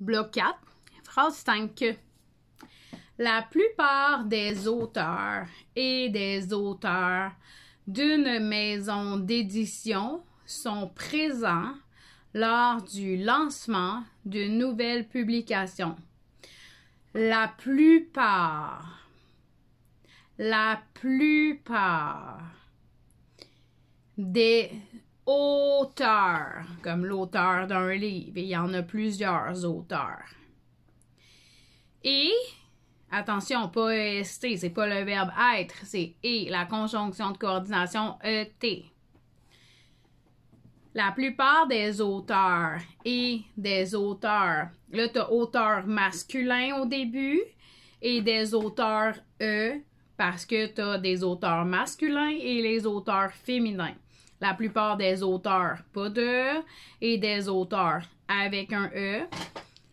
Bloc 4, phrase 5. La plupart des auteurs et des auteurs d'une maison d'édition sont présents lors du lancement d'une nouvelle publication. La plupart. La plupart des auteur, comme l'auteur d'un livre. il y en a plusieurs auteurs. Et, attention, pas EST, c'est pas le verbe être, c'est et, la conjonction de coordination ET. La plupart des auteurs et des auteurs, là, tu as auteur masculin au début et des auteurs E parce que tu as des auteurs masculins et les auteurs féminins la plupart des auteurs, pas de, et des auteurs avec un E.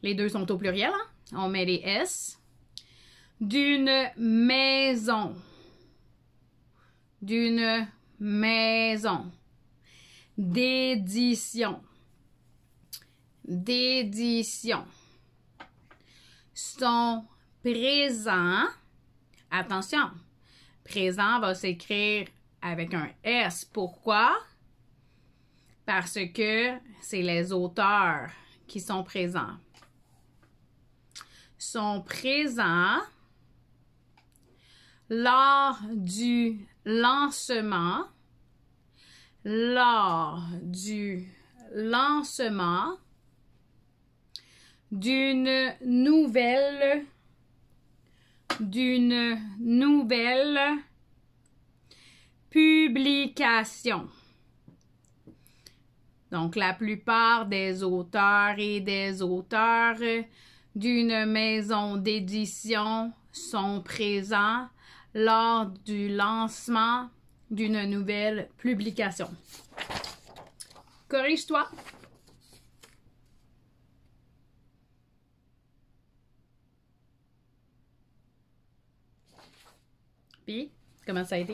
Les deux sont au pluriel, hein? on met les S. D'une maison. D'une maison. D'édition. D'édition. Sont présents. Attention, présent va s'écrire avec un S. Pourquoi? Parce que c'est les auteurs qui sont présents. Sont présents lors du lancement, lors du lancement d'une nouvelle, d'une nouvelle Publication. Donc, la plupart des auteurs et des auteurs d'une maison d'édition sont présents lors du lancement d'une nouvelle publication. Corrige-toi. Puis, comment ça a été?